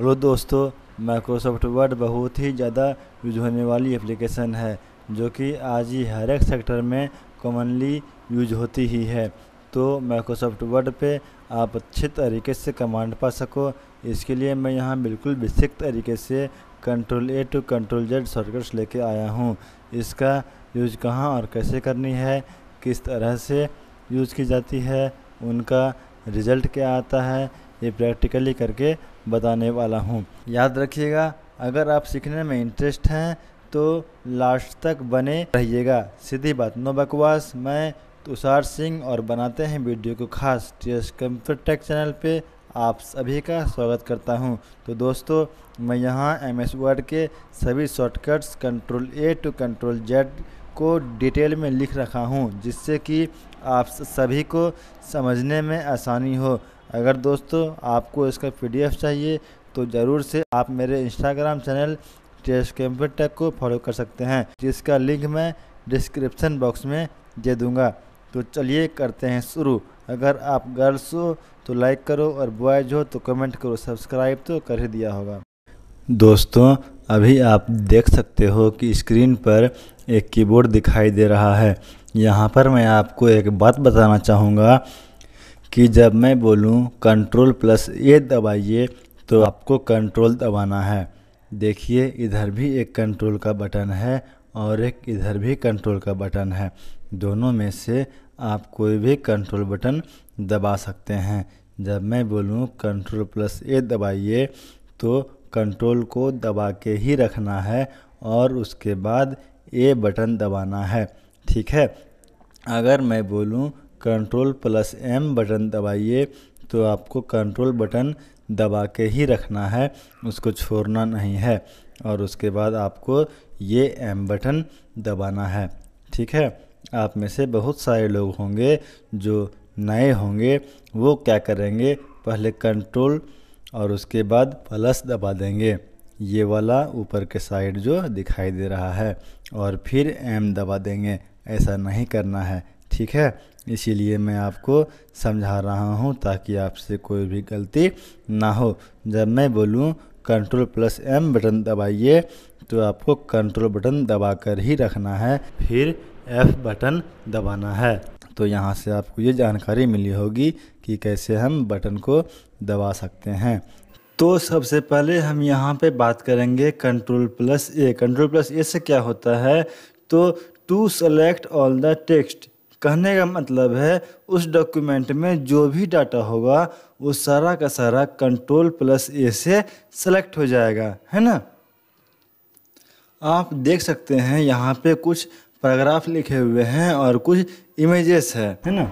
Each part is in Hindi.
हेलो दोस्तों माइक्रोसॉफ्ट वर्ड बहुत ही ज़्यादा यूज होने वाली एप्लीकेशन है जो कि आज ही हर एक सेक्टर में कॉमनली यूज होती ही है तो माइक्रोसॉफ्ट वर्ड पे आप अच्छे तरीके से कमांड पा सको इसके लिए मैं यहाँ बिल्कुल बेसिक तरीके से control A to control Z shortcuts लेके आया हूँ इसका यूज कहाँ और कैसे करनी है किस तरह से यूज की जाती है उनका रिज़ल्ट क्या आता है ये प्रैक्टिकली करके बताने वाला हूँ याद रखिएगा अगर आप सीखने में इंटरेस्ट हैं तो लास्ट तक बने रहिएगा सीधी बात नो बकवास मैं तुषार सिंह और बनाते हैं वीडियो को खास T S Computer Tech channel पे आप सभी का स्वागत करता हूं तो दोस्तों मैं यहां एम एस वर्ड के सभी shortcuts control A to control Z को डिटेल में लिख रखा हूं जिससे कि आप सभी को समझने में आसानी हो अगर दोस्तों आपको इसका पीडीएफ चाहिए तो ज़रूर से आप मेरे Instagram channel T S Computer Tech को फॉलो कर सकते हैं जिसका लिंक मैं डिस्क्रिप्शन बॉक्स में दे दूँगा तो चलिए करते हैं शुरू अगर आप गर्ल्स हो तो लाइक करो और बॉयज़ हो तो कमेंट करो सब्सक्राइब तो कर ही दिया होगा दोस्तों अभी आप देख सकते हो कि स्क्रीन पर एक कीबोर्ड दिखाई दे रहा है यहाँ पर मैं आपको एक बात बताना चाहूँगा कि जब मैं बोलूँ कंट्रोल प्लस ए दबाइए तो आपको कंट्रोल दबाना है देखिए इधर भी एक कंट्रोल का बटन है और एक इधर भी कंट्रोल का बटन है दोनों में से आप कोई भी कंट्रोल बटन दबा सकते हैं जब मैं बोलूँ कंट्रोल प्लस ए दबाइए तो कंट्रोल को दबा के ही रखना है और उसके बाद ए बटन दबाना है ठीक है अगर मैं बोलूँ कंट्रोल प्लस एम बटन दबाइए तो आपको कंट्रोल बटन दबा के ही रखना है उसको छोड़ना नहीं है और उसके बाद आपको ये एम बटन दबाना है ठीक है आप में से बहुत सारे लोग होंगे जो नए होंगे वो क्या करेंगे पहले कंट्रोल और उसके बाद प्लस दबा देंगे ये वाला ऊपर के साइड जो दिखाई दे रहा है और फिर एम दबा देंगे ऐसा नहीं करना है ठीक है इसीलिए मैं आपको समझा रहा हूँ ताकि आपसे कोई भी गलती ना हो जब मैं बोलूँ कंट्रोल प्लस एम बटन दबाइए तो आपको कंट्रोल बटन दबा कर ही रखना है फिर एफ बटन दबाना है तो यहाँ से आपको ये जानकारी मिली होगी कि कैसे हम बटन को दबा सकते हैं तो सबसे पहले हम यहाँ पे बात करेंगे control plus A control plus A से क्या होता है तो to select all the text कहने का मतलब है उस डॉक्यूमेंट में जो भी डाटा होगा वो सारा का सारा कंट्रोल प्लस ए से सेलेक्ट हो जाएगा है ना आप देख सकते हैं यहाँ पे कुछ पैराग्राफ लिखे हुए हैं और कुछ इमेजेस है है ना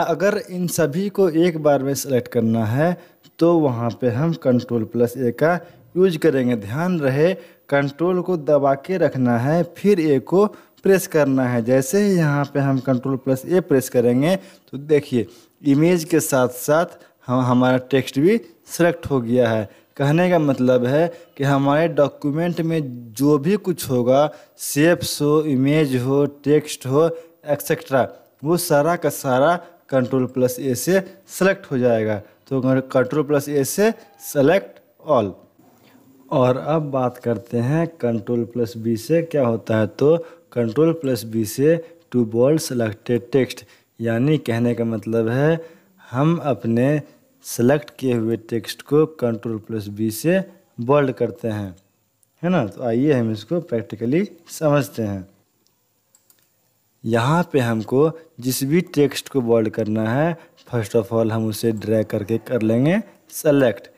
अगर इन सभी को एक बार में सेलेक्ट करना है तो वहाँ पे हम कंट्रोल प्लस ए का यूज करेंगे ध्यान रहे कंट्रोल को दबा के रखना है फिर ए को प्रेस करना है जैसे ही यहाँ पे हम कंट्रोल प्लस ए प्रेस करेंगे तो देखिए इमेज के साथ साथ हम हमारा टेक्स्ट भी सेलेक्ट हो गया है कहने का मतलब है कि हमारे डॉक्यूमेंट में जो भी कुछ होगा सेप्स हो इमेज हो टेक्स्ट हो एक्सेट्रा वो सारा का सारा कंट्रोल प्लस ए से सेलेक्ट हो जाएगा तो कंट्रोल प्लस ए से सेलेक्ट ऑल और अब बात करते हैं कंट्रोल प्लस बी से क्या होता है तो कंट्रोल प्लस बी से टू बोल्ड सेलेक्टेड टेक्स्ट यानी कहने का मतलब है हम अपने सेलेक्ट किए हुए टेक्स्ट को कंट्रोल प्लस बी से बोल्ड करते हैं है ना तो आइए हम इसको प्रैक्टिकली समझते हैं यहाँ पे हमको जिस भी टेक्स्ट को बोल्ड करना है फर्स्ट ऑफ ऑल हम उसे ड्रैग करके कर लेंगे सेलेक्ट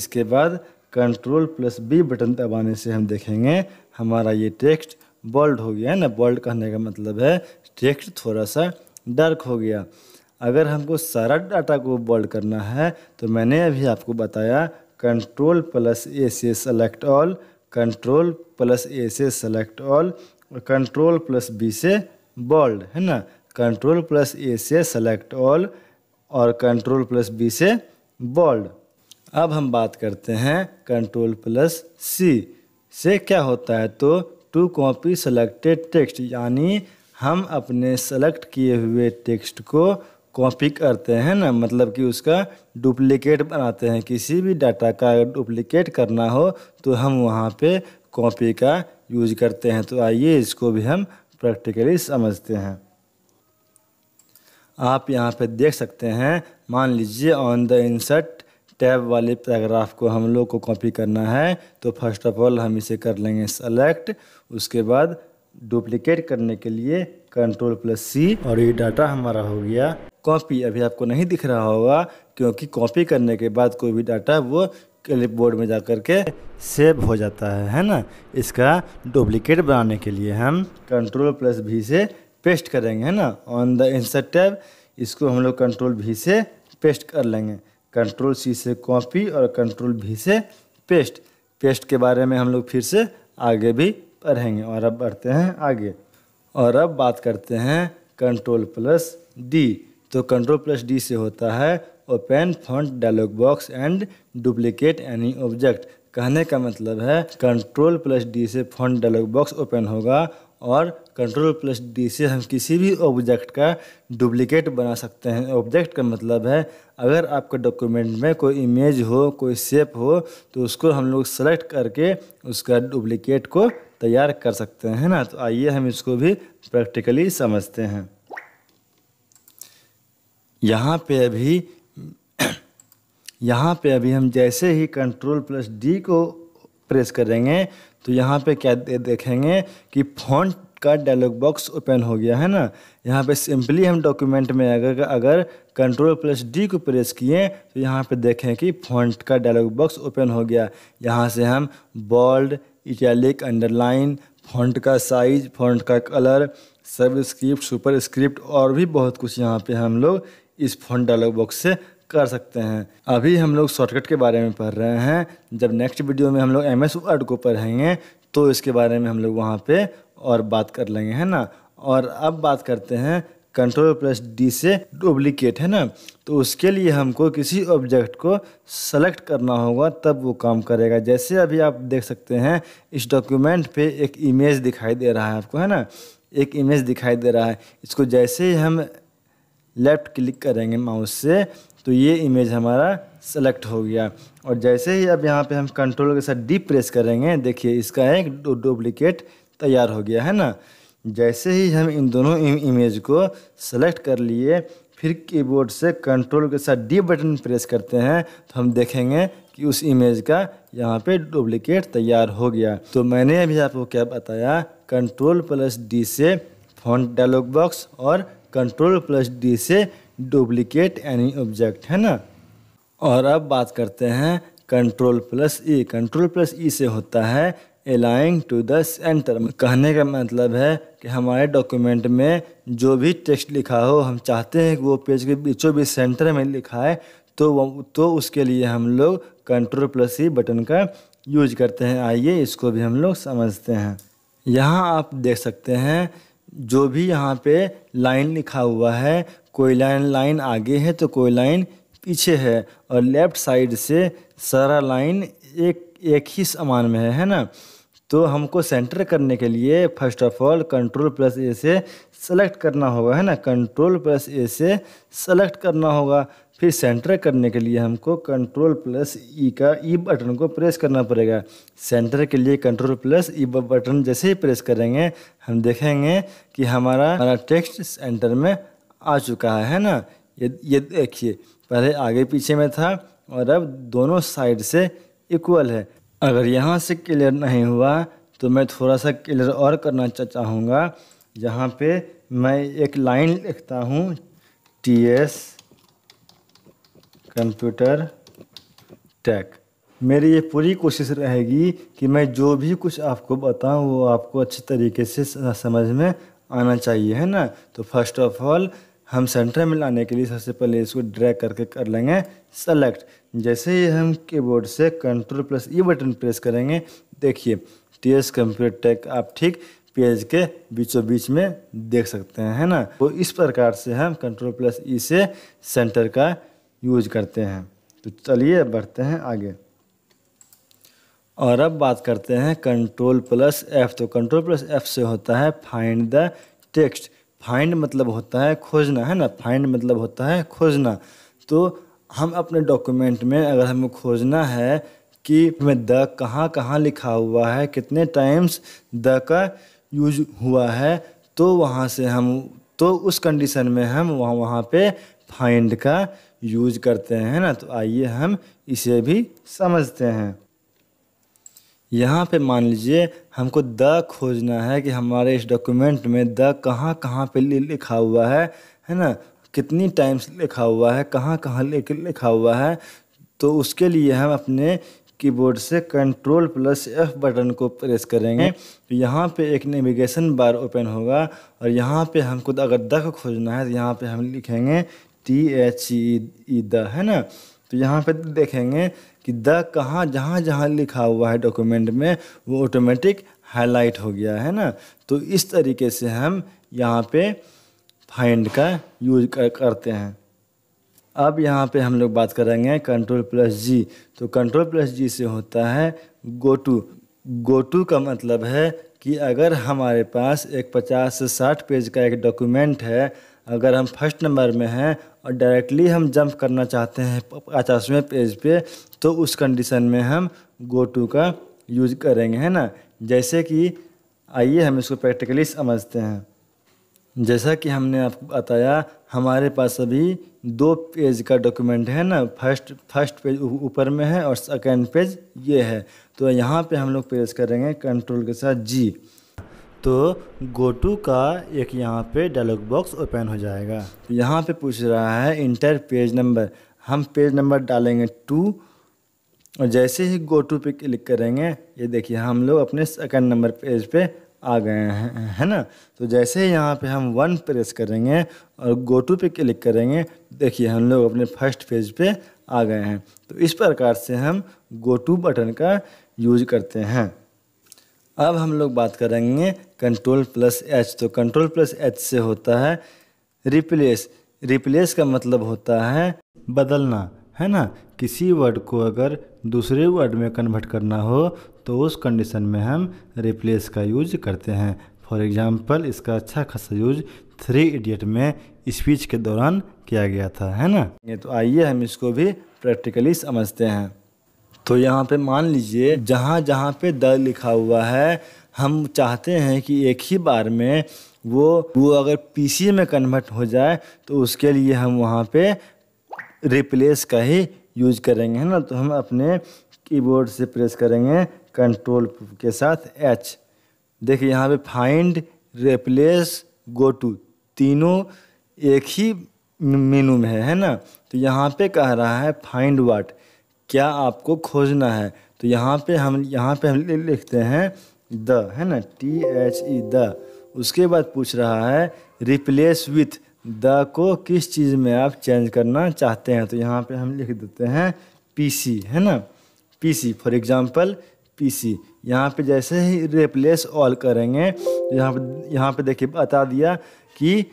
इसके बाद कंट्रोल प्लस बी बटन दबाने से हम देखेंगे हमारा ये टेक्स्ट बोल्ड हो गया है ना बोल्ड कहने का मतलब है टेक्स्ट थोड़ा सा डार्क हो गया अगर हमको सारा डाटा को बोल्ड करना है तो मैंने अभी आपको बताया कंट्रोल प्लस ए से select all control plus A से सेलेक्ट ऑल और कंट्रोल प्लस बी से बोल्ड है ना कंट्रोल प्लस ए से सेलेक्ट ऑल और कंट्रोल प्लस बी से बोल्ड अब हम बात करते हैं कंट्रोल प्लस सी से क्या होता है तो टू कॉपी सेलेक्टेड टेक्स्ट यानी हम अपने सेलेक्ट किए हुए टेक्स्ट को कॉपी करते हैं ना मतलब कि उसका डुप्लिकेट बनाते हैं किसी भी डाटा का अगर डुप्लीकेट करना हो तो हम वहाँ पे कॉपी का यूज करते हैं तो आइए इसको भी हम प्रैक्टिकली समझते हैं आप यहाँ पे देख सकते हैं मान लीजिए ऑन द इंसर्ट टैब वाले पैराग्राफ को हम लोग को कॉपी करना है तो फर्स्ट ऑफ ऑल हम इसे कर लेंगे सेलेक्ट उसके बाद डुप्लीकेट करने के लिए कंट्रोल प्लस सी और ये डाटा हमारा हो गया कॉपी अभी आपको नहीं दिख रहा होगा क्योंकि कॉपी करने के बाद कोई भी डाटा वो क्लिप बोर्ड में जा कर के सेव हो जाता है है ना इसका डुप्लीकेट बनाने के लिए हम कंट्रोल प्लस भी से पेस्ट करेंगे है ना ऑन द इंसर्ट टैब इसको हम लोग कंट्रोल भी से पेस्ट कर लेंगे कंट्रोल सी से कॉपी और कंट्रोल भी से पेस्ट पेस्ट के बारे में हम लोग फिर से आगे भी पढ़ेंगे और अब बढ़ते हैं आगे और अब बात करते हैं कंट्रोल प्लस डी तो कंट्रोल प्लस डी से होता है open font dialog box and duplicate any object कहने का मतलब है कंट्रोल प्लस डी से फॉन्ट डायलॉग बॉक्स ओपन होगा और कंट्रोल प्लस डी से हम किसी भी ऑब्जेक्ट का डुप्लीकेट बना सकते हैं ऑब्जेक्ट का मतलब है अगर आपके डॉक्यूमेंट में कोई इमेज हो कोई शेप हो तो उसको हम लोग सेलेक्ट करके उसका डुप्लीकेट को तैयार कर सकते हैं ना तो आइए हम इसको भी प्रैक्टिकली समझते हैं यहाँ पे अभी यहाँ पे अभी हम जैसे ही कंट्रोल प्लस डी को प्रेस करेंगे तो यहाँ पे क्या देखेंगे कि फॉन्ट का डायलॉग बॉक्स ओपन हो गया है ना यहाँ पे सिंपली हम डॉक्यूमेंट में अगर अगर कंट्रोल प्लस डी को प्रेस किए तो यहाँ पे देखें कि फॉन्ट का डायलॉग बॉक्स ओपन हो गया यहाँ से हम बोल्ड इटैलिक अंडरलाइन फॉन्ट का साइज फॉन्ट का colour subscript superscript और भी बहुत कुछ यहाँ पर हम लोग इस फॉन्ट डायलॉग बॉक्स से कर सकते हैं अभी हम लोग शॉर्टकट के बारे में पढ़ रहे हैं जब नेक्स्ट वीडियो में हम लोग एम एस वर्ड को पढ़ेंगे तो इसके बारे में हम लोग वहाँ पे और बात कर लेंगे है ना और अब बात करते हैं कंट्रोल प्लस डी से डुप्लीकेट है ना तो उसके लिए हमको किसी ऑब्जेक्ट को सेलेक्ट करना होगा तब वो काम करेगा जैसे अभी आप देख सकते हैं इस डॉक्यूमेंट पे एक इमेज दिखाई दे रहा है आपको है ना एक इमेज दिखाई दे रहा है इसको जैसे ही हम लेफ़्ट क्लिक करेंगे माउस से तो ये इमेज हमारा सेलेक्ट हो गया और जैसे ही अब यहाँ पर हम कंट्रोल के साथ डी प्रेस करेंगे देखिए इसका एक डुप्लीकेट दो, तैयार हो गया है ना जैसे ही हम इन दोनों इमेज को सेलेक्ट कर लिए फिर कीबोर्ड से कंट्रोल के साथ डी बटन प्रेस करते हैं तो हम देखेंगे कि उस इमेज का यहाँ पे डुप्लिकेट तैयार हो गया तो मैंने अभी आपको क्या बताया कंट्रोल प्लस डी से फॉन्ट डायलॉग बॉक्स और कंट्रोल प्लस डी से डुप्लिकेट एनी ऑब्जेक्ट है ना और अब बात करते हैं control plus E control plus E से होता है अलाइंग टू द सेंटर कहने का मतलब है कि हमारे डॉक्यूमेंट में जो भी टेक्स्ट लिखा हो हम चाहते हैं कि वो पेज के बीचों बीच सेंटर में लिखा है तो वो तो उसके लिए हम लोग कंट्रोल प्लस ही बटन का यूज करते हैं आइए इसको भी हम लोग समझते हैं यहाँ आप देख सकते हैं जो भी यहाँ पे लाइन लिखा हुआ है कोई लाइन लाइन आगे है तो कोई लाइन पीछे है और लेफ़्ट साइड से सारा लाइन एक एक ही सामान में है है ना तो हमको सेंटर करने के लिए first of all control plus A से सेलेक्ट करना होगा है ना कंट्रोल प्लस ए से सेलेक्ट करना होगा फिर सेंटर करने के लिए हमको कंट्रोल प्लस ई का ई e बटन को प्रेस करना पड़ेगा सेंटर के लिए कंट्रोल प्लस ई बटन जैसे ही प्रेस करेंगे हम देखेंगे कि हमारा हमारा टेक्स्ट सेंटर में आ चुका है ना ये ये देखिए पहले आगे पीछे में था और अब दोनों साइड से इक्वल है अगर यहाँ से क्लियर नहीं हुआ तो मैं थोड़ा सा क्लियर और करना चाहूँगा जहाँ पे मैं एक लाइन लिखता हूँ टी एस कंप्यूटर टैक मेरी ये पूरी कोशिश रहेगी कि मैं जो भी कुछ आपको बताऊँ वो आपको अच्छे तरीके से समझ में आना चाहिए है ना तो फर्स्ट ऑफ ऑल हम सेंटर में लाने के लिए सबसे पहले इसको ड्रैग करके कर लेंगे सेलेक्ट जैसे ही हम कीबोर्ड से control plus E button press करेंगे देखिए टी एस कंप्यूटर टेक आप ठीक पेज के बीचों बीच में देख सकते हैं है ना तो इस प्रकार से हम कंट्रोल प्लस ई से सेंटर का यूज करते हैं तो चलिए बढ़ते हैं आगे और अब बात करते हैं कंट्रोल प्लस एफ़ तो कंट्रोल प्लस एफ़ से होता है फाइंड द टेक्स्ट फाइंड मतलब होता है खोजना है ना फाइंड मतलब होता है खोजना तो हम अपने डॉक्यूमेंट में अगर हमें खोजना है कि में द कहाँ कहाँ लिखा हुआ है कितने टाइम्स द का यूज हुआ है तो वहाँ से हम तो उस कंडीशन में हम वहाँ वहाँ पे फाइंड का यूज करते हैं ना तो आइए हम इसे भी समझते हैं यहाँ पे मान लीजिए हमको द खोजना है कि हमारे इस डॉक्यूमेंट में द कहाँ कहाँ पे लिखा हुआ है है ना कितनी टाइम्स लिखा हुआ है कहाँ कहाँ लिखा हुआ है तो उसके लिए हम अपने कीबोर्ड से कंट्रोल प्लस एफ़ बटन को प्रेस करेंगे तो यहाँ पे एक नेविगेशन बार ओपन होगा और यहाँ पे हमको अगर द को खोजना है तो यहाँ पे हम लिखेंगे टी एच ई द है ना तो यहाँ पे देखेंगे कि द कहाँ जहाँ जहाँ लिखा हुआ है डॉक्यूमेंट में वो ऑटोमेटिक हाईलाइट हो गया है ना तो इस तरीके से हम यहाँ पे फाइंड का यूज कर, करते हैं अब यहाँ पे हम लोग बात करेंगे कंट्रोल प्लस जी तो कंट्रोल प्लस जी से होता है गो टू गो टू का मतलब है कि अगर हमारे पास एक पचास से साठ पेज का एक डॉक्यूमेंट है अगर हम फर्स्ट नंबर में हैं और डायरेक्टली हम जंप करना चाहते हैं पचासवें पेज पे तो उस कंडीशन में हम गो टू का यूज करेंगे है ना जैसे कि आइए हम इसको प्रैक्टिकली समझते हैं जैसा कि हमने आपको बताया हमारे पास अभी दो पेज का डॉक्यूमेंट है ना फर्स्ट फर्स्ट पेज ऊपर में है और सेकेंड पेज ये है तो यहाँ पे हम लोग प्रेस करेंगे कंट्रोल के साथ जी तो गो टू का एक यहाँ पे डायलॉग बॉक्स ओपन हो जाएगा यहाँ पे पूछ रहा है इंटर पेज नंबर हम पेज नंबर डालेंगे टू और जैसे ही गो टू पे क्लिक करेंगे ये देखिए हम लोग अपने सेकंड नंबर पेज पे आ गए हैं है ना तो जैसे ही यहाँ पे हम वन प्रेस करेंगे और गो टू पे क्लिक करेंगे देखिए हम लोग अपने फर्स्ट पेज पे आ गए हैं तो इस प्रकार से हम गो टू बटन का यूज करते हैं अब हम लोग बात करेंगे कंट्रोल प्लस एच तो कंट्रोल प्लस एच से होता है रिप्लेस रिप्लेस का मतलब होता है बदलना है ना किसी वर्ड को अगर दूसरे वर्ड में कन्वर्ट करना हो तो उस कंडीशन में हम रिप्लेस का यूज करते हैं फॉर एग्ज़ाम्पल इसका अच्छा खासा यूज थ्री इडियट में स्पीच के दौरान किया गया था है ना ये तो आइए हम इसको भी प्रैक्टिकली समझते हैं तो यहाँ पे मान लीजिए जहाँ जहाँ पे द लिखा हुआ है हम चाहते हैं कि एक ही बार में वो वो अगर पीसी में कन्वर्ट हो जाए तो उसके लिए हम वहाँ पे रिप्लेस का ही यूज करेंगे है ना तो हम अपने कीबोर्ड से प्रेस करेंगे कंट्रोल के साथ एच देखिए यहाँ पे फाइंड रिप्लेस गो टू तीनों एक ही मेनू में है है ना तो यहाँ पे कह रहा है फाइंड वाट क्या आपको खोजना है तो यहाँ पे हम यहाँ पे हम लिखते हैं द है ना टी एच ई द उसके बाद पूछ रहा है रिप्लेस विथ द को किस चीज़ में आप चेंज करना चाहते हैं तो यहाँ पे हम लिख देते हैं पीसी है ना पीसी फॉर एग्जांपल पीसी यहाँ पे जैसे ही रिप्लेस ऑल करेंगे तो यहाँ पे यहाँ पे देखिए बता दिया कि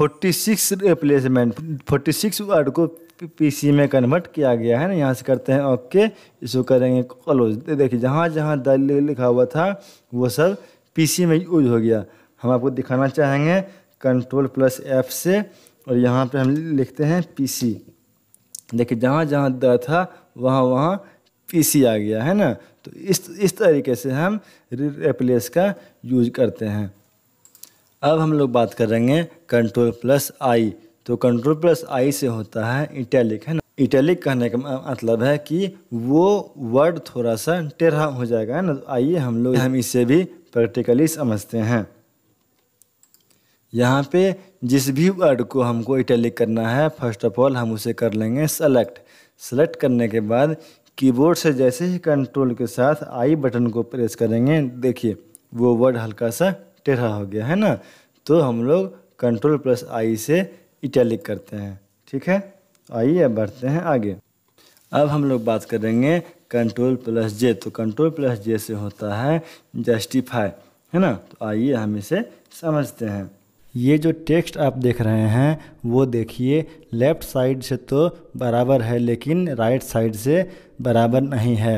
46 रिप्लेसमेंट सिक्स वर्ड को पीसी में कन्वर्ट किया गया है ना यहाँ से करते हैं ओके इसको करेंगे क्लोज देखिए जहाँ जहाँ दल लिखा हुआ था वो सब पीसी में यूज हो गया हम आपको दिखाना चाहेंगे कंट्रोल प्लस एफ से और यहाँ पे हम लिखते हैं पीसी देखिए जहाँ जहाँ द था वहाँ वहाँ पीसी आ गया है ना तो इस इस तरीके से हम रिप्लेस का यूज करते हैं अब हम लोग बात करेंगे कंट्रोल प्लस आई तो कंट्रोल प्लस आई से होता है इटैलिक है ना इटैलिक कहने का मतलब है कि वो वर्ड थोड़ा सा टेढ़ा हो जाएगा है ना तो आइए हम लोग हम इसे भी प्रैक्टिकली समझते हैं यहाँ पे जिस भी वर्ड को हमको इटैलिक करना है फर्स्ट ऑफ ऑल हम उसे कर लेंगे सेलेक्ट सेलेक्ट करने के बाद कीबोर्ड से जैसे ही कंट्रोल के साथ आई बटन को प्रेस करेंगे देखिए वो वर्ड हल्का सा टेढ़ा हो गया है ना तो हम लोग कंट्रोल प्लस आई से इटैलिक करते हैं ठीक है आइए बढ़ते हैं आगे अब हम लोग बात करेंगे कंट्रोल प्लस जे तो कंट्रोल प्लस जे से होता है जस्टिफाई है ना तो आइए हम इसे समझते हैं ये जो टेक्स्ट आप देख रहे हैं वो देखिए लेफ़्ट साइड से तो बराबर है लेकिन राइट साइड से बराबर नहीं है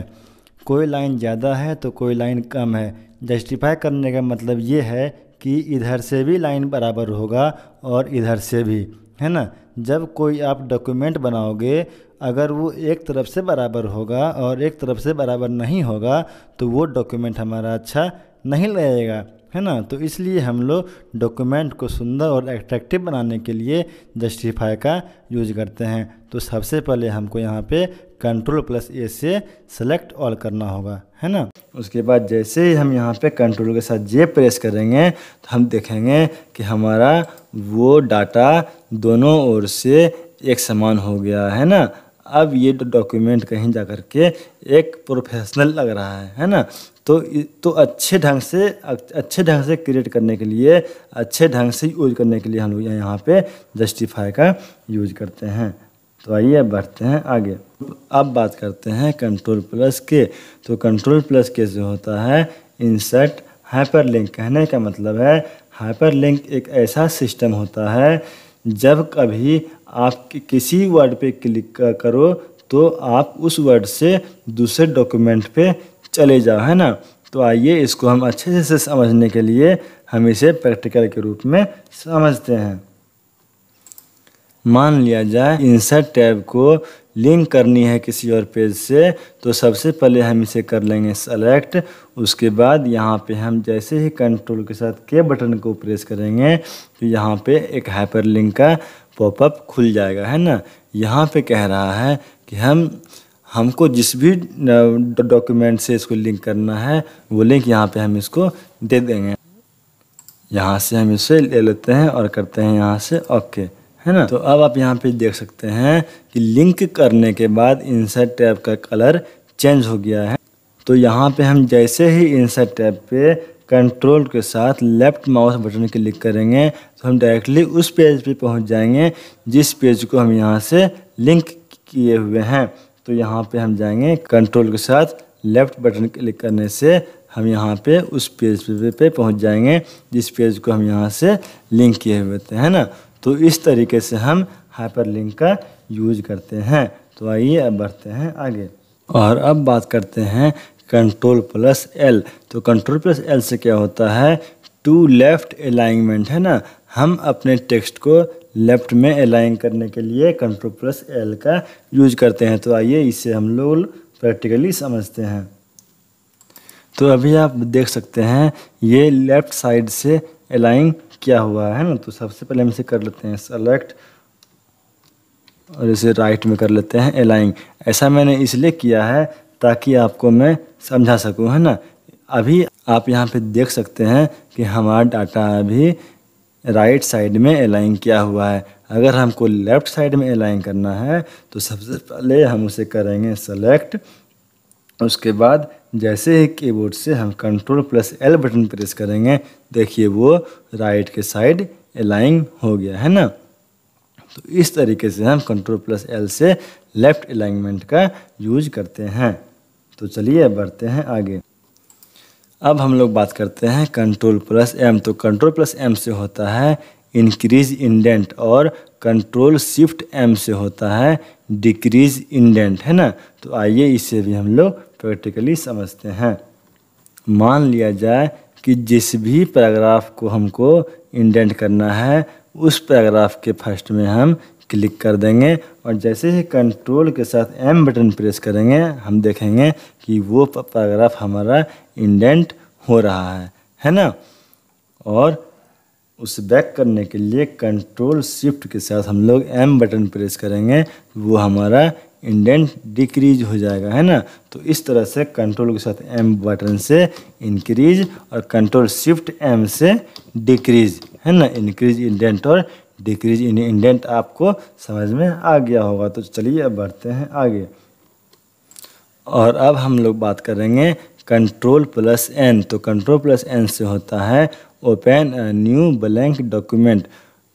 कोई लाइन ज़्यादा है तो कोई लाइन कम है जस्टिफाई करने का मतलब ये है कि इधर से भी लाइन बराबर होगा और इधर से भी है ना जब कोई आप डॉक्यूमेंट बनाओगे अगर वो एक तरफ से बराबर होगा और एक तरफ से बराबर नहीं होगा तो वो डॉक्यूमेंट हमारा अच्छा नहीं लगेगा है ना तो इसलिए हम लोग डॉक्यूमेंट को सुंदर और एट्रैक्टिव बनाने के लिए जस्टिफाई का यूज करते हैं तो सबसे पहले हमको यहाँ पे कंट्रोल प्लस ए से सेलेक्ट ऑल करना होगा है ना उसके बाद जैसे ही हम यहाँ पे कंट्रोल के साथ जे प्रेस करेंगे तो हम देखेंगे कि हमारा वो डाटा दोनों ओर से एक समान हो गया है ना अब ये डॉक्यूमेंट कहीं जा कर के एक प्रोफेशनल लग रहा है है ना तो तो अच्छे ढंग से अच्छे ढंग से क्रिएट करने के लिए अच्छे ढंग से यूज करने के लिए हम लोग यहाँ पे जस्टिफाई का यूज करते हैं तो आइए बढ़ते हैं आगे अब बात करते हैं कंट्रोल प्लस के तो कंट्रोल प्लस के जो होता है इंसर्ट हाइपरलिंक कहने का मतलब है हाइपरलिंक एक ऐसा सिस्टम होता है जब कभी आप किसी वर्ड पे क्लिक करो तो आप उस वर्ड से दूसरे डॉक्यूमेंट पे चले जाओ है ना तो आइए इसको हम अच्छे से समझने के लिए हम इसे प्रैक्टिकल के रूप में समझते हैं मान लिया जाए इंसर्ट टैब को लिंक करनी है किसी और पेज से तो सबसे पहले हम इसे कर लेंगे सेलेक्ट उसके बाद यहाँ पे हम जैसे ही कंट्रोल के साथ के बटन को प्रेस करेंगे तो यहाँ पे एक हाइपर लिंक का पॉपअप खुल जाएगा है ना यहाँ पे कह रहा है कि हम हमको जिस भी डॉक्यूमेंट से इसको लिंक करना है वो लिंक यहाँ पे हम इसको दे देंगे यहाँ से हम इसे ले लेते हैं और करते हैं यहाँ से ओके है ना तो अब आप यहाँ पे देख सकते हैं कि लिंक करने के बाद इंसर्ट टैब का कलर चेंज हो गया है तो यहाँ पे हम जैसे ही इंसर्ट टैब पे कंट्रोल के साथ लेफ्ट माउस बटन क्लिक करेंगे तो हम डायरेक्टली उस पेज पे पहुँच जाएंगे जिस पेज को हम यहाँ से लिंक किए हुए हैं तो यहाँ पे हम जाएंगे कंट्रोल के साथ लेफ्ट बटन क्लिक करने से हम यहाँ पे उस पेज पे, पहुँच जाएंगे जिस पेज को हम यहाँ से लिंक किए हुए थे है ना तो इस तरीके से हम हाइपरलिंक का यूज करते हैं तो आइए अब बढ़ते हैं आगे और अब बात करते हैं कंट्रोल प्लस एल तो कंट्रोल प्लस एल से क्या होता है टू लेफ्ट अलाइनमेंट है ना हम अपने टेक्स्ट को लेफ्ट में अलाइन करने के लिए कंट्रोल प्लस एल का यूज करते हैं तो आइए इसे हम लोग प्रैक्टिकली समझते हैं तो अभी आप देख सकते हैं ये लेफ्ट साइड से अलाइन किया हुआ है ना तो सबसे पहले हम इसे कर लेते हैं सेलेक्ट और इसे राइट में कर लेते हैं अलाइन ऐसा मैंने इसलिए किया है ताकि आपको मैं समझा सकूँ है ना अभी आप यहाँ पे देख सकते हैं कि हमारा डाटा अभी राइट साइड में अलाइन किया हुआ है अगर हमको लेफ्ट साइड में अलाइन करना है तो सबसे पहले हम उसे करेंगे सेलेक्ट उसके बाद जैसे ही कीबोर्ड से हम control plus L button press करेंगे देखिए वो राइट के साइड अलाइन हो गया है ना तो इस तरीके से हम कंट्रोल प्लस एल से लेफ्ट अलाइनमेंट का यूज करते हैं तो चलिए बढ़ते हैं आगे अब हम लोग बात करते हैं कंट्रोल प्लस एम तो कंट्रोल प्लस एम से होता है इंक्रीज इंडेंट और कंट्रोल शिफ्ट एम से होता है डिक्रीज इंडेंट है ना तो आइए इसे भी हम लोग प्रैक्टिकली समझते हैं मान लिया जाए कि जिस भी पैराग्राफ को हमको इंडेंट करना है उस पैराग्राफ के फर्स्ट में हम क्लिक कर देंगे और जैसे ही कंट्रोल के साथ एम बटन प्रेस करेंगे हम देखेंगे कि वो पैराग्राफ हमारा इंडेंट हो रहा है है ना और उस बैक करने के लिए कंट्रोल शिफ्ट के साथ हम लोग एम बटन प्रेस करेंगे वो हमारा इंडेंट डिक्रीज हो जाएगा है ना तो इस तरह से कंट्रोल के साथ एम बटन से इंक्रीज और कंट्रोल शिफ्ट एम से डिक्रीज है ना इंक्रीज इंडेंट और डिक्रीज इन इंडेंट आपको समझ में आ गया होगा तो चलिए अब बढ़ते हैं आगे और अब हम लोग बात करेंगे कंट्रोल प्लस एन तो कंट्रोल प्लस एन से होता है ओपन न्यू ब्लैंक डॉक्यूमेंट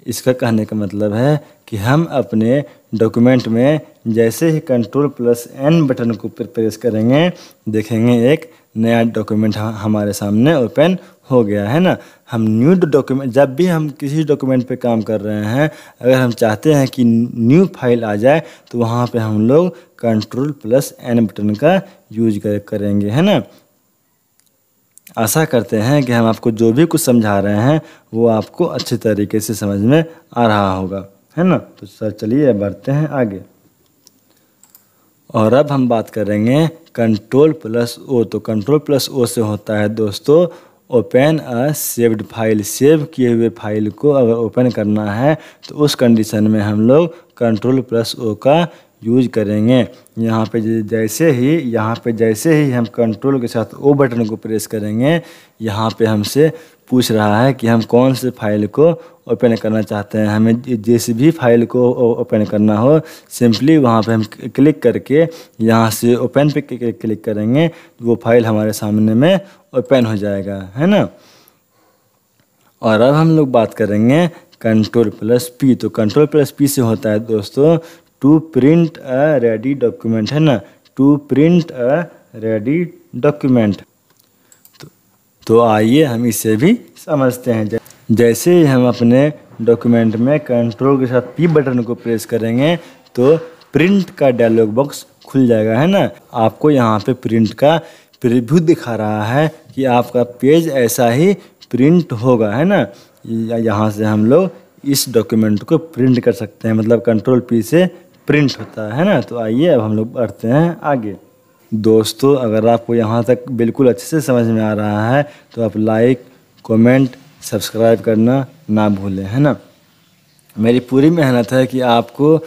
इसका कहने का मतलब है कि हम अपने डॉक्यूमेंट में जैसे ही कंट्रोल प्लस एन बटन को प्रेस करेंगे देखेंगे एक नया डॉक्यूमेंट हमारे सामने ओपन हो गया है ना हम न्यू डॉक्यूमेंट जब भी हम किसी डॉक्यूमेंट पे काम कर रहे हैं अगर हम चाहते हैं कि न्यू फाइल आ जाए तो वहाँ पे हम लोग कंट्रोल प्लस एन बटन का यूज करेंगे है ना आशा करते हैं कि हम आपको जो भी कुछ समझा रहे हैं वो आपको अच्छे तरीके से समझ में आ रहा होगा है ना तो सर चलिए बढ़ते हैं आगे और अब हम बात करेंगे कंट्रोल प्लस ओ तो कंट्रोल प्लस ओ से होता है दोस्तों open a saved file save किए हुए फाइल को अगर ओपन करना है तो उस कंडीशन में हम लोग कंट्रोल प्लस ओ का यूज करेंगे यहाँ पे जैसे ही यहाँ पे जैसे ही हम कंट्रोल के साथ ओ बटन को प्रेस करेंगे यहाँ पे हमसे पूछ रहा है कि हम कौन से फाइल को ओपन करना चाहते हैं हमें जिस भी फाइल को ओपन करना हो सिंपली वहाँ पे हम क्लिक करके यहाँ से ओपन पे क्लिक करेंगे वो फाइल हमारे सामने में और पेन हो जाएगा है ना और अब हम लोग बात करेंगे कंट्रोल प्लस पी तो कंट्रोल प्लस पी से होता है दोस्तों to print a ready document है ना to print a ready document तो, तो आइए हम इसे भी समझते हैं जैसे ही हम अपने डॉक्यूमेंट में कंट्रोल के साथ पी बटन को प्रेस करेंगे तो प्रिंट का डायलॉग बॉक्स खुल जाएगा है ना आपको यहाँ पे प्रिंट का प्रिव्यू दिखा रहा है कि आपका पेज ऐसा ही प्रिंट होगा है ना यहाँ से हम लोग इस डॉक्यूमेंट को प्रिंट कर सकते हैं मतलब कंट्रोल पी से प्रिंट होता है ना तो आइए अब हम लोग बढ़ते हैं आगे दोस्तों अगर आपको यहाँ तक बिल्कुल अच्छे से समझ में आ रहा है तो आप लाइक कमेंट सब्सक्राइब करना ना भूलें है ना मेरी पूरी मेहनत है कि आपको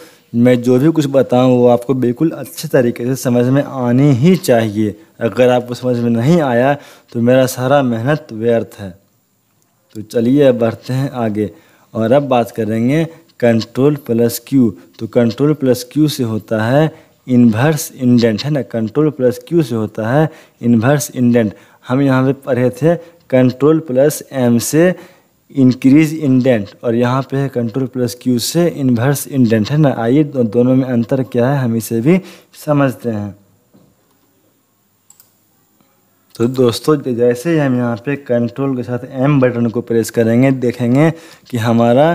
मैं जो भी कुछ बताऊँ वो आपको बिल्कुल अच्छे तरीके से समझ में आनी ही चाहिए अगर आपको समझ में नहीं आया तो मेरा सारा मेहनत व्यर्थ है तो चलिए अब बढ़ते हैं आगे और अब बात करेंगे कंट्रोल प्लस क्यू तो कंट्रोल प्लस क्यू से होता है इन्वर्स इंडेंट है ना कंट्रोल प्लस क्यू से होता है इन्वर्स इंडेंट हम यहाँ पे पढ़े थे कंट्रोल प्लस एम से इंक्रीज इंडेंट और यहाँ पे है कंट्रोल प्लस क्यू से इन्वर्स इंडेंट है ना आइए दोनों में अंतर क्या है हम इसे भी समझते हैं तो दोस्तों जैसे ही हम यहाँ पे कंट्रोल के साथ एम बटन को प्रेस करेंगे देखेंगे कि हमारा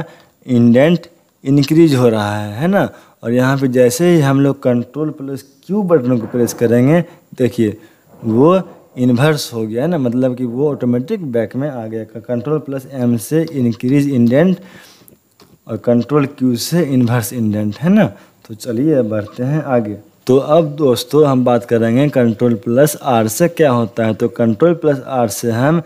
इंडेंट इंक्रीज हो रहा है है ना और यहाँ पे जैसे ही हम लोग कंट्रोल प्लस क्यू बटन को प्रेस करेंगे देखिए वो इन्वर्स हो गया ना मतलब कि वो ऑटोमेटिक बैक में आ गया कंट्रोल प्लस एम से इंक्रीज इंडेंट और कंट्रोल क्यू से इन्वर्स इंडेंट है ना तो चलिए बढ़ते हैं आगे तो अब दोस्तों हम बात करेंगे कंट्रोल प्लस आर से क्या होता है तो कंट्रोल प्लस आर से हम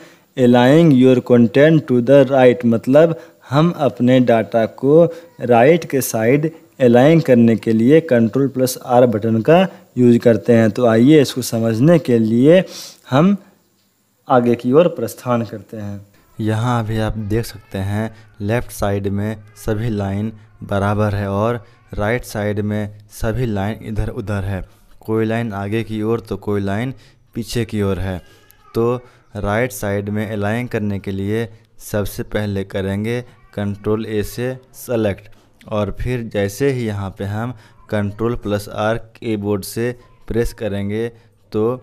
एलाइंग your content to the right मतलब हम अपने डाटा को राइट के साइड एलाइन करने के लिए कंट्रोल प्लस आर बटन का यूज करते हैं तो आइए इसको समझने के लिए हम आगे की ओर प्रस्थान करते हैं यहाँ अभी आप देख सकते हैं लेफ्ट साइड में सभी लाइन बराबर है और राइट साइड में सभी लाइन इधर उधर है कोई लाइन आगे की ओर तो कोई लाइन पीछे की ओर है तो राइट साइड में अलाइन करने के लिए सबसे पहले करेंगे कंट्रोल ए से सेलेक्ट और फिर जैसे ही यहाँ पे हम कंट्रोल प्लस आर कीबोर्ड से प्रेस करेंगे तो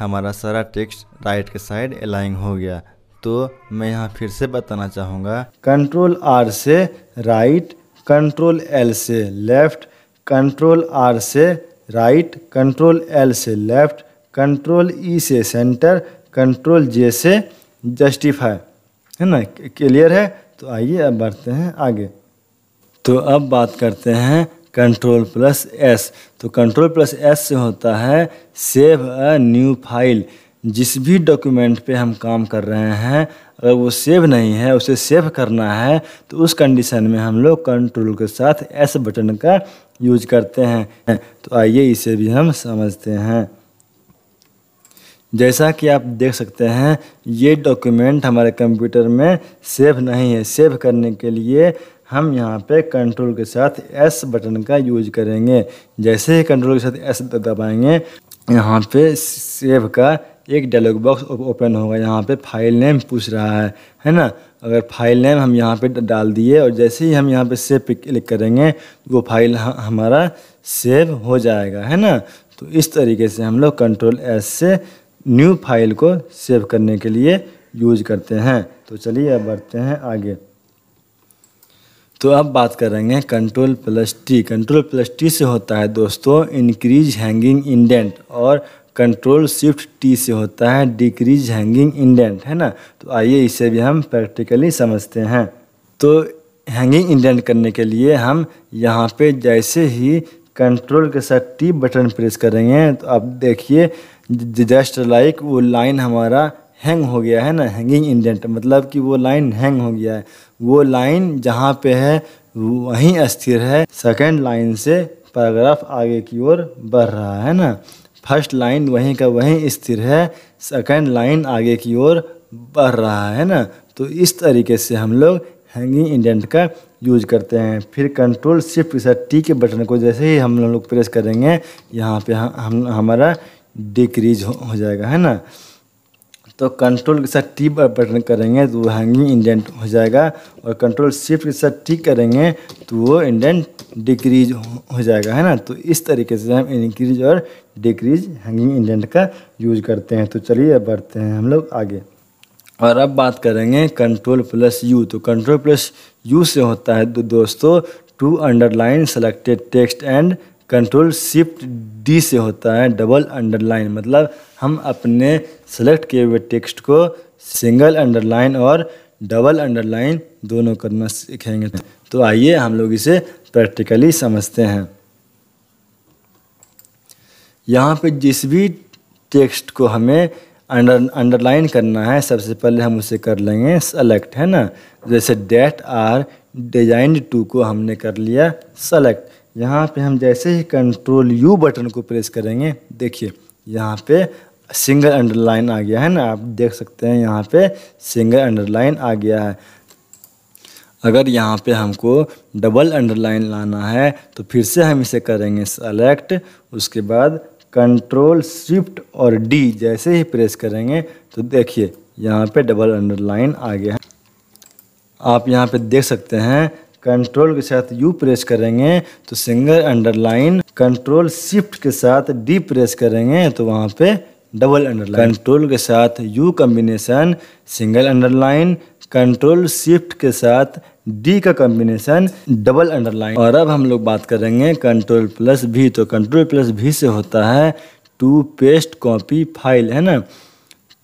हमारा सारा टेक्स्ट राइट के साइड अलाइन हो गया तो मैं यहाँ फिर से बताना चाहूँगा कंट्रोल आर से राइट कंट्रोल एल से लेफ्ट कंट्रोल आर से राइट कंट्रोल एल से लेफ्ट कंट्रोल ई से सेंटर कंट्रोल जे से जस्टिफाई है ना क्लियर है तो आइए अब बढ़ते हैं आगे तो अब बात करते हैं कंट्रोल प्लस एस तो कंट्रोल प्लस एस से होता है सेव अ न्यू फाइल जिस भी डॉक्यूमेंट पे हम काम कर रहे हैं अगर वो सेव नहीं है उसे सेव करना है तो उस कंडीशन में हम लोग कंट्रोल के साथ एस बटन का यूज करते हैं तो आइए इसे भी हम समझते हैं जैसा कि आप देख सकते हैं ये डॉक्यूमेंट हमारे कंप्यूटर में सेव नहीं है सेव करने के लिए हम यहाँ पे कंट्रोल के साथ एस बटन का यूज करेंगे जैसे ही कंट्रोल के साथ एस दबाएंगे यहाँ पे सेव का एक डायलॉग बॉक्स ओपन होगा यहाँ पे फाइल नेम पूछ रहा है है ना अगर फाइल नेम हम यहाँ पे डाल दिए और जैसे ही हम यहाँ पे सेव पे क्लिक करेंगे वो फाइल हमारा सेव हो जाएगा है ना तो इस तरीके से हम लोग कंट्रोल एस से न्यू फाइल को सेव करने के लिए यूज करते हैं तो चलिए अब बढ़ते हैं आगे तो अब बात करेंगे control plus T control plus T से होता है दोस्तों इंक्रीज हैंगिंग इंडेंट और कंट्रोल शिफ्ट टी से होता है डिक्रीज हैंगिंग इंडेंट है ना तो आइए इसे भी हम प्रैक्टिकली समझते हैं तो हैंगिंग इंडेंट करने के लिए हम यहाँ पे जैसे ही कंट्रोल के साथ टी बटन प्रेस करेंगे तो अब देखिए जस्ट लाइक वो लाइन हमारा हैंग हो गया है ना हैंगिंग इंडेंट मतलब कि वो लाइन हैंग हो गया है वो लाइन जहाँ पे है वहीं स्थिर है सेकेंड लाइन से पैराग्राफ आगे की ओर बढ़ रहा है ना फर्स्ट लाइन वहीं का वहीं स्थिर है सेकेंड लाइन आगे की ओर बढ़ रहा है ना तो इस तरीके से हम लोग हैंगिंग इंडेंट का यूज करते हैं फिर कंट्रोल शिफ्ट के साथ टी के बटन को जैसे ही हम लोग प्रेस करेंगे यहाँ पे हम हमारा डिक्रीज हो, हो जाएगा है ना तो कंट्रोल के साथ टी बटन करेंगे तो वो हैंगिंग इंडेंट हो जाएगा और कंट्रोल शिफ्ट के साथ टी करेंगे तो वो इंडेंट डिक्रीज हो जाएगा है ना तो इस तरीके से हम इंक्रीज और डिक्रीज हैंगिंग इंडेंट का यूज करते हैं तो चलिए अब बढ़ते हैं हम लोग आगे और अब बात करेंगे कंट्रोल प्लस यू तो कंट्रोल प्लस यू से होता है तो दोस्तों to underline selected text and control shift D से होता है डबल अंडरलाइन मतलब हम अपने सेलेक्ट किए हुए टेक्स्ट को सिंगल अंडरलाइन और डबल अंडरलाइन दोनों करना सीखेंगे तो आइए हम लोग इसे प्रैक्टिकली समझते हैं यहाँ पे जिस भी टेक्स्ट को हमें अंडर अंडरलाइन करना है सबसे पहले हम उसे कर लेंगे सेलेक्ट है ना जैसे डेट आर डिजाइंड टू को हमने कर लिया सेलेक्ट यहाँ पे हम जैसे ही कंट्रोल यू बटन को प्रेस करेंगे देखिए यहाँ पे सिंगल अंडरलाइन आ गया है ना आप देख सकते हैं यहाँ पे सिंगल अंडरलाइन आ गया है अगर यहाँ पे हमको डबल अंडरलाइन लाना है तो फिर से हम इसे करेंगे सेलेक्ट उसके बाद कंट्रोल स्विफ्ट और डी जैसे ही प्रेस करेंगे तो देखिए यहाँ पे डबल अंडरलाइन आ गया है आप यहाँ पे देख सकते हैं कंट्रोल के साथ यू प्रेस करेंगे तो सिंगल अंडरलाइन कंट्रोल शिफ्ट के साथ डी प्रेस करेंगे तो वहाँ पे डबल अंडरलाइन कंट्रोल के साथ U combination single underline control shift के साथ डी का कॉम्बिनेशन डबल अंडरलाइन और अब हम लोग बात करेंगे कंट्रोल प्लस भी तो कंट्रोल प्लस भी से होता है टू पेस्ट कॉपी फाइल है ना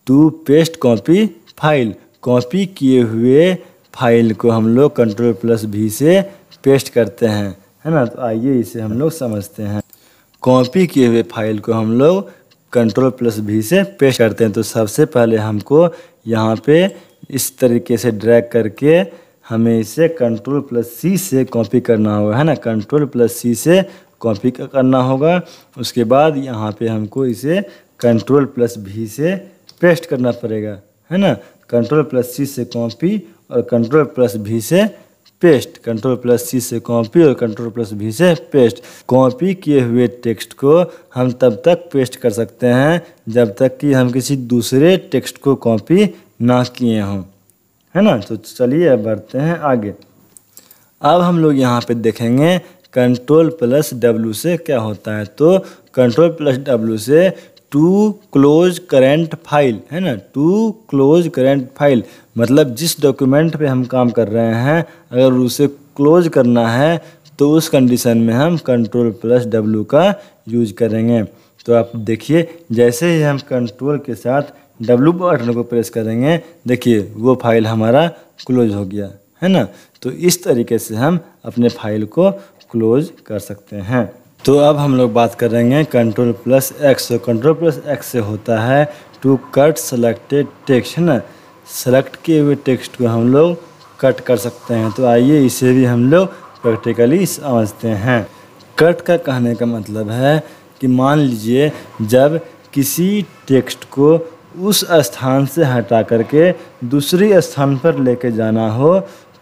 to paste copy file copy किए हुए फाइल को हम लोग कंट्रोल प्लस भी से पेस्ट करते हैं है ना तो आइए इसे हम लोग समझते हैं कॉपी किए हुए फाइल को हम लोग कंट्रोल प्लस भी से पेस्ट करते हैं तो सबसे पहले हमको यहाँ पे इस तरीके से ड्रैग करके हमें इसे कंट्रोल प्लस सी से कॉपी करना होगा है ना कंट्रोल प्लस सी से कॉपी करना होगा उसके बाद यहाँ पे हमको इसे कंट्रोल प्लस भी से पेस्ट करना पड़ेगा है ना कंट्रोल प्लस सी से कॉपी और कंट्रोल प्लस भी से पेस्ट कंट्रोल प्लस सी से कॉपी और कंट्रोल प्लस भी से पेस्ट कॉपी किए हुए टेक्स्ट को हम तब तक पेस्ट कर सकते हैं जब तक कि हम किसी दूसरे टेक्स्ट को कॉपी ना किए हों है ना तो चलिए अब बढ़ते हैं आगे अब हम लोग यहाँ पे देखेंगे कंट्रोल प्लस डब्लू से क्या होता है तो कंट्रोल प्लस डब्लू से टू क्लोज करेंट फाइल है ना टू क्लोज करेंट फाइल मतलब जिस डॉक्यूमेंट पे हम काम कर रहे हैं अगर उसे क्लोज करना है तो उस कंडीशन में हम कंट्रोल प्लस डब्लू का यूज करेंगे तो आप देखिए जैसे ही हम कंट्रोल के साथ डब्लू बटन को प्रेस करेंगे देखिए वो फाइल हमारा क्लोज हो गया है ना तो इस तरीके से हम अपने फाइल को क्लोज कर सकते हैं तो अब हम लोग बात करेंगे control plus X control plus X से होता है टू कट सेलेक्टेड टेक्स्ट है ना सेलेक्ट किए हुए टेक्स्ट को हम लोग कट कर सकते हैं तो आइए इसे भी हम लोग प्रैक्टिकली समझते हैं कट का कहने का मतलब है कि मान लीजिए जब किसी टेक्स्ट को उस स्थान से हटा करके दूसरी स्थान पर लेके जाना हो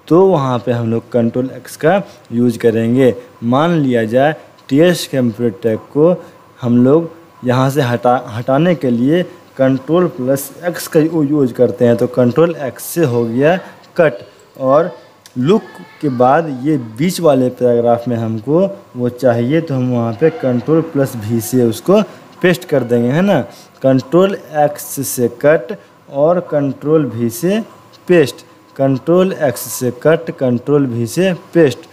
तो वहाँ पे हम लोग कंट्रोल एक्स का यूज करेंगे मान लिया जाए टी एस कंप्यूटर टैग को हम लोग यहाँ से हटा हटाने के लिए कंट्रोल प्लस एक्स का यूज करते हैं तो कंट्रोल एक्स से हो गया कट और लुक के बाद ये बीच वाले पैराग्राफ में हमको वो चाहिए तो हम वहाँ पे कंट्रोल प्लस भी से उसको पेस्ट कर देंगे है ना कंट्रोल एक्स से कट और कंट्रोल भी से पेस्ट कंट्रोल एक्स से कट कंट्रोल भी से पेस्ट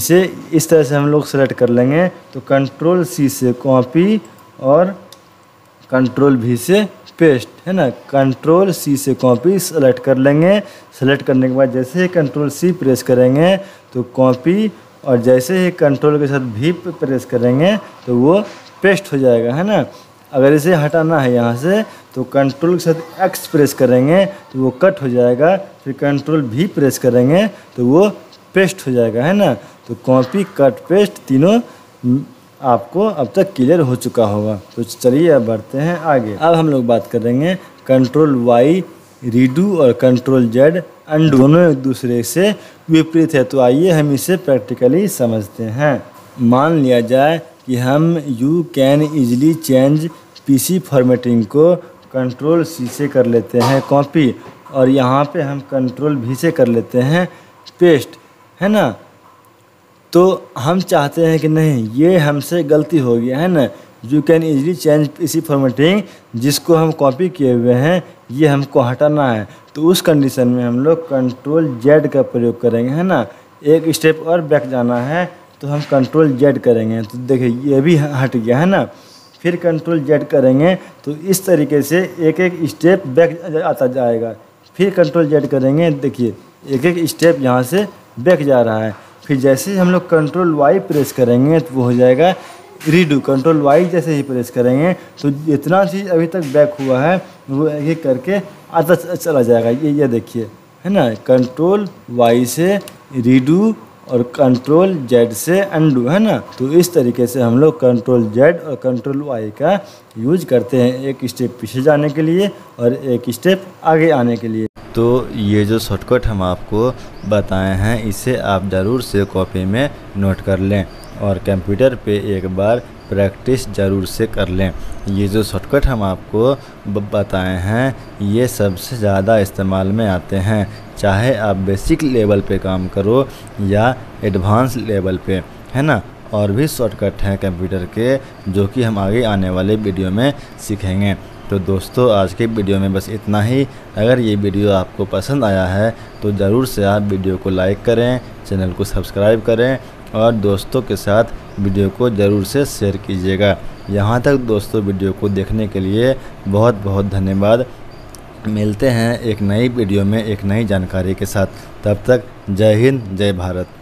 इसे इस तरह से हम लोग सेलेक्ट कर लेंगे तो कंट्रोल सी से कॉपी और कंट्रोल भी से पेस्ट है ना कंट्रोल सी से कॉपी सेलेक्ट कर लेंगे सेलेक्ट करने के बाद जैसे ही कंट्रोल सी प्रेस करेंगे तो कॉपी और जैसे ही कंट्रोल के साथ भी प्रेस करेंगे तो वो पेस्ट हो जाएगा है ना अगर इसे हटाना है यहाँ से तो कंट्रोल के साथ एक्स प्रेस करेंगे तो वो कट हो जाएगा फिर कंट्रोल भी प्रेस करेंगे तो वो पेस्ट हो जाएगा है ना तो कॉपी कट पेस्ट तीनों आपको अब तक क्लियर हो चुका होगा तो चलिए अब बढ़ते हैं आगे अब हम लोग बात करेंगे कंट्रोल वाई रीडू और कंट्रोल जेड अन दोनों एक दूसरे से विपरीत है तो आइए हम इसे प्रैक्टिकली समझते हैं मान लिया जाए कि हम you can easily change PC formatting को कंट्रोल सी से कर लेते हैं कॉपी और यहाँ पे हम कंट्रोल भी से कर लेते हैं पेस्ट है ना तो हम चाहते हैं कि नहीं ये हमसे गलती हो गया है ना यू कैन ईजली चेंज इसी फॉर्मेटिंग जिसको हम कॉपी किए हुए हैं ये हमको हटाना है तो उस कंडीशन में हम लोग कंट्रोल जेड का प्रयोग करेंगे है ना एक स्टेप और बैक जाना है तो हम कंट्रोल जेड करेंगे तो देखिए ये भी हट गया है ना फिर कंट्रोल जेड करेंगे तो इस तरीके से एक एक स्टेप बैक आता जाएगा फिर कंट्रोल जेड करेंगे देखिए एक एक स्टेप यहाँ से बैक जा रहा है फिर जैसे ही हम लोग कंट्रोल वाई प्रेस करेंगे तो वो हो जाएगा रीडू कंट्रोल वाई जैसे ही प्रेस करेंगे तो इतना चीज़ अभी तक बैक हुआ है वो ये करके आता चला जाएगा ये ये देखिए है ना कंट्रोल वाई से रीडू और कंट्रोल जेड से अंडू है ना तो इस तरीके से हम लोग कंट्रोल जेड और कंट्रोल वाई का यूज करते हैं एक स्टेप पीछे जाने के लिए और एक स्टेप आगे आने के लिए तो ये जो शॉर्टकट हम आपको बताए हैं इसे आप ज़रूर से कॉपी में नोट कर लें और कंप्यूटर पे एक बार प्रैक्टिस ज़रूर से कर लें ये जो शॉर्टकट हम आपको बताए हैं ये सबसे ज़्यादा इस्तेमाल में आते हैं चाहे आप बेसिक लेवल पे काम करो या एडवांस लेवल पे है ना और भी शॉर्टकट हैं कंप्यूटर के जो कि हम आगे आने वाले वीडियो में सीखेंगे तो दोस्तों आज के वीडियो में बस इतना ही अगर ये वीडियो आपको पसंद आया है तो ज़रूर से आप वीडियो को लाइक करें चैनल को सब्सक्राइब करें और दोस्तों के साथ वीडियो को ज़रूर से शेयर कीजिएगा यहाँ तक दोस्तों वीडियो को देखने के लिए बहुत बहुत धन्यवाद मिलते हैं एक नई वीडियो में एक नई जानकारी के साथ तब तक जय हिंद जय भारत